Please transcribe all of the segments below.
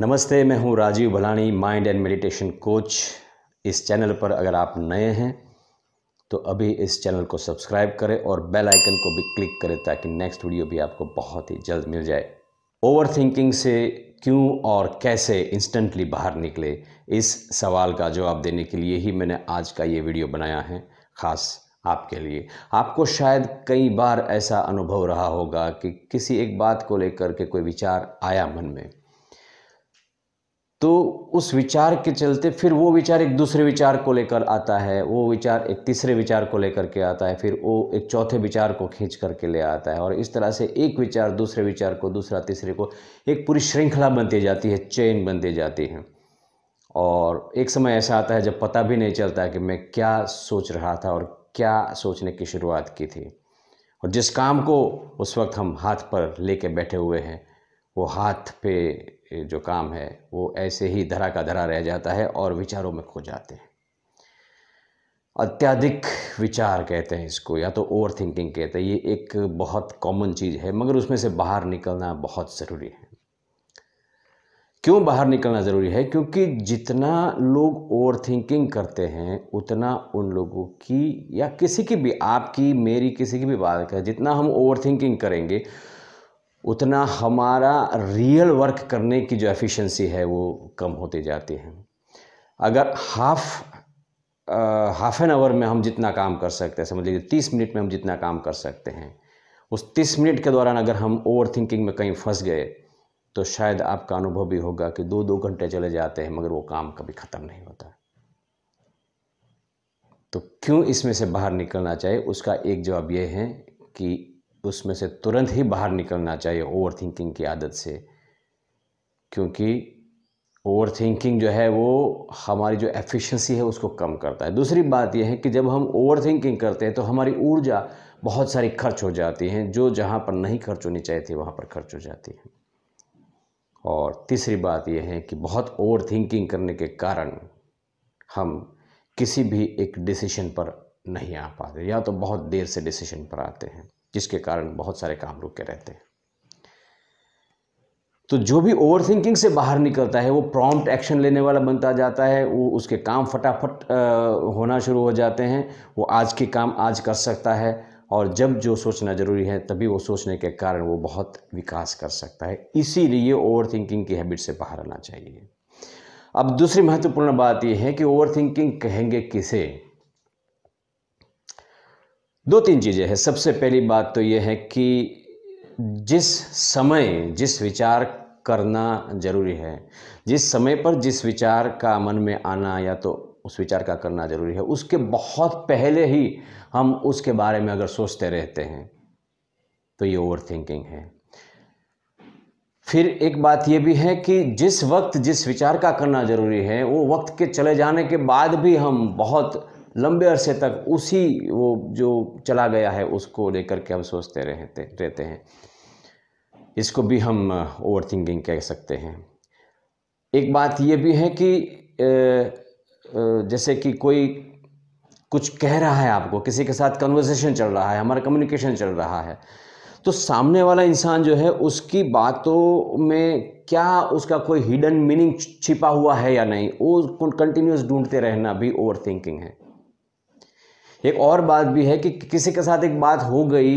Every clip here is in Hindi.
नमस्ते मैं हूं Rajiv Bhalani mind and meditation coach इस चैनल पर अगर आप नए हैं तो अभी इस चैनल को सब्सक्राइब करें और बेल आइकन को भी क्लिक करें ताकि नेक्स्ट वीडियो भी आपको बहुत ही जल्द मिल जाए ओवर थिंकिंग से क्यों और कैसे इंस्टेंटली बाहर निकले इस सवाल का जवाब देने के लिए ही मैंने आज का ये वीडियो बनाया है ख़ास आपके लिए आपको शायद कई बार ऐसा अनुभव रहा होगा कि किसी एक बात को लेकर के कोई विचार आया मन में तो उस विचार के चलते फिर वो विचार एक दूसरे विचार को लेकर आता है वो विचार एक तीसरे विचार को लेकर के आता है फिर वो एक चौथे विचार को खींच करके ले आता है और इस तरह से एक विचार दूसरे विचार को दूसरा तीसरे को एक पूरी श्रृंखला बनती जाती है चेन बनती जाती है और एक समय ऐसा आता है जब पता भी नहीं चलता कि मैं क्या सोच रहा था और क्या सोचने की शुरुआत की थी और जिस काम को उस वक्त हम हाथ पर ले बैठे हुए हैं वो हाथ पे जो काम है वो ऐसे ही धरा का धरा रह जाता है और विचारों में खो जाते हैं अत्याधिक विचार कहते हैं इसको या तो ओवर थिंकिंग कहते हैं ये एक बहुत कॉमन चीज़ है मगर उसमें से बाहर निकलना बहुत ज़रूरी है क्यों बाहर निकलना ज़रूरी है क्योंकि जितना लोग ओवर थिंकिंग करते हैं उतना उन लोगों की या किसी की भी आपकी मेरी किसी की भी बात का जितना हम ओवर थिंकिंग करेंगे उतना हमारा रियल वर्क करने की जो एफिशिएंसी है वो कम होते जाती है अगर हाफ हाफ एन आवर में हम जितना काम कर सकते हैं समझ लीजिए तीस मिनट में हम जितना काम कर सकते हैं उस तीस मिनट के दौरान अगर हम ओवर थिंकिंग में कहीं फंस गए तो शायद आपका अनुभव भी होगा कि दो दो घंटे चले जाते हैं मगर वो काम कभी ख़त्म नहीं होता तो क्यों इसमें से बाहर निकलना चाहिए उसका एक जवाब यह है कि उसमें से तुरंत ही बाहर निकलना चाहिए ओवर थिंकिंग की आदत से क्योंकि ओवर थिंकिंग जो है वो हमारी जो एफिशिएंसी है उसको कम करता है दूसरी बात यह है कि जब हम ओवर थिंकिंग करते हैं तो हमारी ऊर्जा बहुत सारी खर्च हो जाती है जो जहाँ पर नहीं खर्च होनी चाहिए थी वहाँ पर खर्च हो जाती है और तीसरी बात यह है कि बहुत ओवर थिंकिंग करने के कारण हम किसी भी एक डिसीशन पर नहीं आ पाते या तो बहुत देर से डिसीशन पर आते हैं जिसके कारण बहुत सारे काम रुक के रहते हैं तो जो भी ओवर थिंकिंग से बाहर निकलता है वो प्रॉम्प्ट एक्शन लेने वाला बनता जाता है वो उसके काम फटाफट होना शुरू हो जाते हैं वो आज के काम आज कर सकता है और जब जो सोचना ज़रूरी है तभी वो सोचने के कारण वो बहुत विकास कर सकता है इसीलिए ओवर थिंकिंग की हैबिट से बाहर आना चाहिए अब दूसरी महत्वपूर्ण बात यह है कि ओवर थिंकिंग कहेंगे किसे दो तीन चीज़ें हैं सबसे पहली बात तो ये है कि जिस समय जिस विचार करना ज़रूरी है जिस समय पर जिस विचार का मन में आना या तो उस विचार का करना ज़रूरी है उसके बहुत पहले ही हम उसके बारे में अगर सोचते रहते हैं तो ये ओवर थिंकिंग है फिर एक बात यह भी है कि जिस वक्त जिस विचार का करना ज़रूरी है वो वक्त के चले जाने के बाद भी हम बहुत लंबे अरसे तक उसी वो जो चला गया है उसको लेकर के हम सोचते रहते रहते हैं इसको भी हम ओवर थिंकिंग कह सकते हैं एक बात ये भी है कि जैसे कि कोई कुछ कह रहा है आपको किसी के साथ कन्वर्सेशन चल रहा है हमारा कम्युनिकेशन चल रहा है तो सामने वाला इंसान जो है उसकी बातों में क्या उसका कोई हिडन मीनिंग छिपा हुआ है या नहीं वो कंटिन्यूस ढूंढते रहना भी ओवर थिंकिंग है एक और बात भी है कि किसी के साथ एक बात हो गई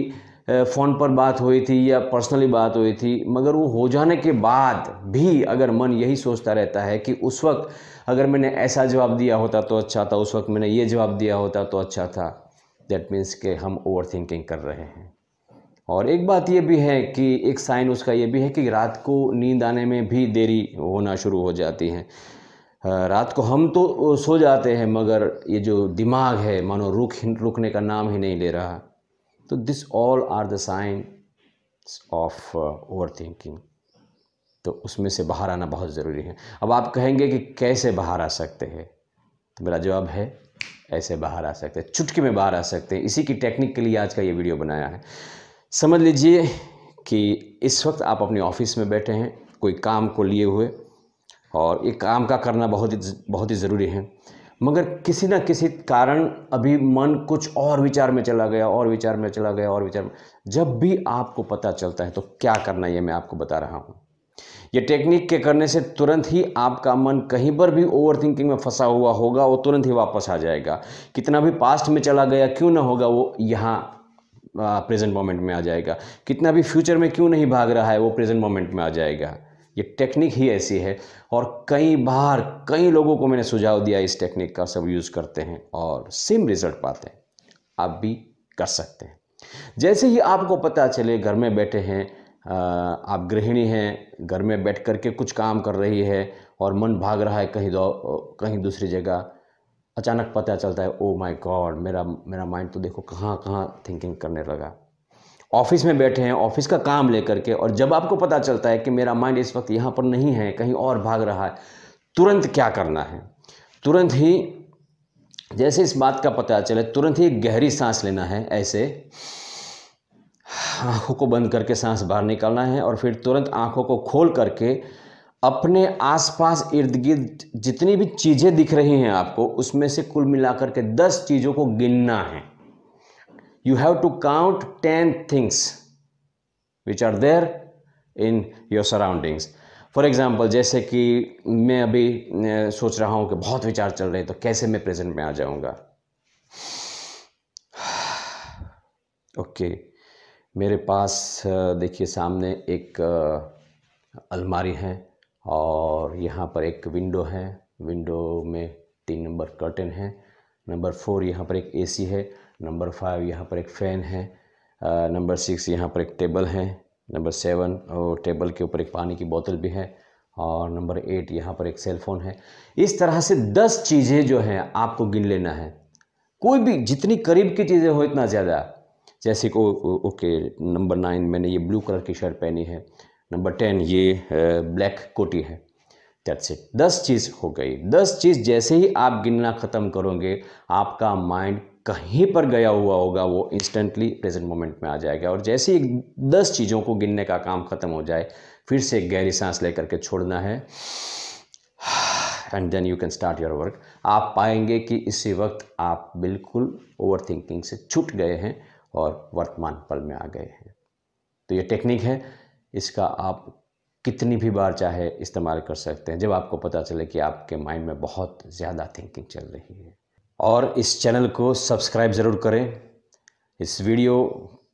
फ़ोन पर बात हुई थी या पर्सनली बात हुई थी मगर वो हो जाने के बाद भी अगर मन यही सोचता रहता है कि उस वक्त अगर मैंने ऐसा जवाब दिया होता तो अच्छा था उस वक्त मैंने ये जवाब दिया होता तो अच्छा था दैट मीन्स के हम ओवर थिंकिंग कर रहे हैं और एक बात ये भी है कि एक साइन उसका ये भी है कि रात को नींद आने में भी देरी होना शुरू हो जाती है रात को हम तो सो जाते हैं मगर ये जो दिमाग है मानो रुक रुकने का नाम ही नहीं ले रहा तो this all are the sign of overthinking तो उसमें से बाहर आना बहुत ज़रूरी है अब आप कहेंगे कि कैसे बाहर आ सकते हैं तो मेरा जवाब है ऐसे बाहर आ सकते हैं चुटकी में बाहर आ सकते हैं इसी की टेक्निक के लिए आज का ये वीडियो बनाया है समझ लीजिए कि इस वक्त आप अपने ऑफिस में बैठे हैं कोई काम को लिए हुए और ये काम का करना बहुत ही बहुत ही ज़रूरी है मगर किसी ना किसी कारण अभी मन कुछ और विचार में चला गया और विचार में चला गया और विचार में जब भी आपको पता चलता है तो क्या करना ये मैं आपको बता रहा हूँ ये टेक्निक के करने से तुरंत ही आपका मन कहीं पर भी ओवर थिंकिंग में फंसा हुआ होगा वो तुरंत ही वापस आ जाएगा कितना भी पास्ट में चला गया क्यों ना होगा वो यहाँ प्रेजेंट मोमेंट में आ जाएगा कितना भी फ्यूचर में क्यों नहीं भाग रहा है वो प्रेजेंट मोमेंट में आ जाएगा ये टेक्निक ही ऐसी है और कई बार कई लोगों को मैंने सुझाव दिया इस टेक्निक का सब यूज़ करते हैं और सेम रिजल्ट पाते हैं आप भी कर सकते हैं जैसे ही आपको पता चले घर में बैठे हैं आप गृहिणी हैं घर में बैठ कर के कुछ काम कर रही है और मन भाग रहा है कहीं दो कहीं दूसरी जगह अचानक पता चलता है ओ माय गॉड मेरा मेरा माइंड तो देखो कहाँ कहाँ थिंकिंग करने लगा ऑफिस में बैठे हैं ऑफिस का काम लेकर के और जब आपको पता चलता है कि मेरा माइंड इस वक्त यहाँ पर नहीं है कहीं और भाग रहा है तुरंत क्या करना है तुरंत ही जैसे इस बात का पता चले तुरंत ही गहरी सांस लेना है ऐसे आँखों को बंद करके सांस बाहर निकालना है और फिर तुरंत आँखों को खोल करके अपने आसपास इर्द गिर्द जितनी भी चीज़ें दिख रही हैं आपको उसमें से कुल मिलाकर के दस चीज़ों को गिनना है you have to count 10 things which are there in your surroundings for example जैसे कि मैं अभी सोच रहा हूँ कि बहुत विचार चल रहे हैं तो कैसे मैं प्रेजेंट में आ जाऊँगा ओके okay. मेरे पास देखिए सामने एक अलमारी है और यहाँ पर एक विंडो है विंडो में तीन नंबर कर्टन है नंबर फोर यहाँ पर एक एसी है नंबर फाइव यहाँ पर एक फ़ैन है नंबर सिक्स यहाँ पर एक टेबल है नंबर सेवन और टेबल के ऊपर एक पानी की बोतल भी है और नंबर एट यहाँ पर एक सेल है इस तरह से दस चीज़ें जो हैं आपको गिन लेना है कोई भी जितनी करीब की चीज़ें हो इतना ज़्यादा जैसे को ओके नंबर नाइन मैंने ये ब्लू कलर की शर्ट पहनी है नंबर टेन ये ब्लैक कोटी है दैट्स से दस चीज़ हो गई दस चीज़ जैसे ही आप गिनना ख़त्म करोगे आपका माइंड कहीं पर गया हुआ होगा वो इंस्टेंटली प्रेजेंट मोमेंट में आ जाएगा और जैसे ही दस चीज़ों को गिनने का काम ख़त्म हो जाए फिर से एक गहरी सांस लेकर के छोड़ना है and then you can start your work आप पाएंगे कि इसी वक्त आप बिल्कुल ओवर थिंकिंग से छूट गए हैं और वर्तमान पल में आ गए हैं तो ये टेक्निक है इसका आप कितनी भी बार चाहे इस्तेमाल कर सकते हैं जब आपको पता चले कि आपके माइंड में बहुत ज़्यादा थिंकिंग चल रही है और इस चैनल को सब्सक्राइब ज़रूर करें इस वीडियो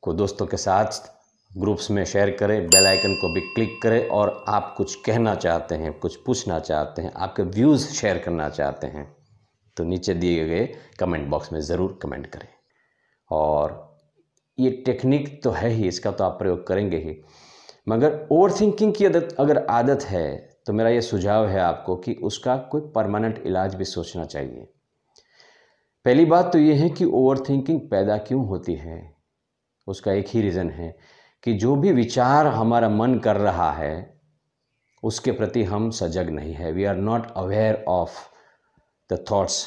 को दोस्तों के साथ ग्रुप्स में शेयर करें बेल आइकन को भी क्लिक करें और आप कुछ कहना चाहते हैं कुछ पूछना चाहते हैं आपके व्यूज़ शेयर करना चाहते हैं तो नीचे दिए गए कमेंट बॉक्स में ज़रूर कमेंट करें और ये टेक्निक तो है ही इसका तो आप प्रयोग करेंगे ही मगर ओवर थिंकिंग की आदत अगर आदत है तो मेरा ये सुझाव है आपको कि उसका कोई परमानेंट इलाज भी सोचना चाहिए पहली बात तो ये है कि ओवर थिंकिंग पैदा क्यों होती है उसका एक ही रीज़न है कि जो भी विचार हमारा मन कर रहा है उसके प्रति हम सजग नहीं है we are not aware of the thoughts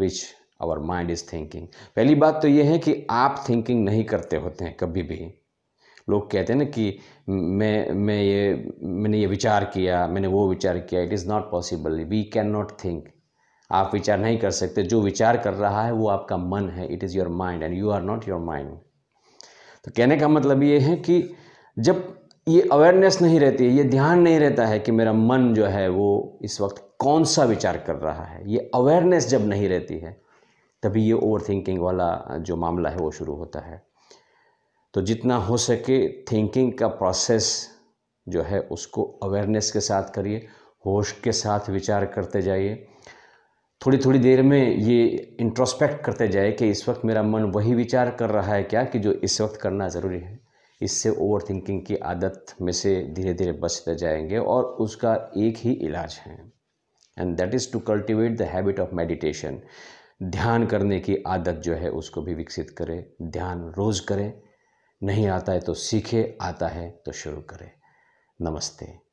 which our mind is thinking पहली बात तो ये है कि आप थिंकिंग नहीं करते होते हैं कभी भी लोग कहते हैं ना कि मैं मैं ये मैंने ये विचार किया मैंने वो विचार किया it is not possible we can not think आप विचार नहीं कर सकते जो विचार कर रहा है वो आपका मन है it is your mind and you are not your mind तो कहने का मतलब ये है कि जब ये अवेयरनेस नहीं रहती है ये ध्यान नहीं रहता है कि मेरा मन जो है वो इस वक्त कौन सा विचार कर रहा है ये अवेयरनेस जब नहीं रहती है तभी ये ओवर थिंकिंग वाला जो मामला है वो शुरू होता है तो जितना हो सके थिंकिंग का प्रोसेस जो है उसको अवेयरनेस के साथ करिए होश के साथ विचार करते जाइए थोड़ी थोड़ी देर में ये इंट्रोस्पेक्ट करते जाए कि इस वक्त मेरा मन वही विचार कर रहा है क्या कि जो इस वक्त करना ज़रूरी है इससे ओवर थिंकिंग की आदत में से धीरे धीरे बचते जाएंगे और उसका एक ही इलाज है and that is to cultivate the habit of meditation ध्यान करने की आदत जो है उसको भी विकसित करें ध्यान रोज़ करें नहीं आता है तो सीखे आता है तो शुरू करें नमस्ते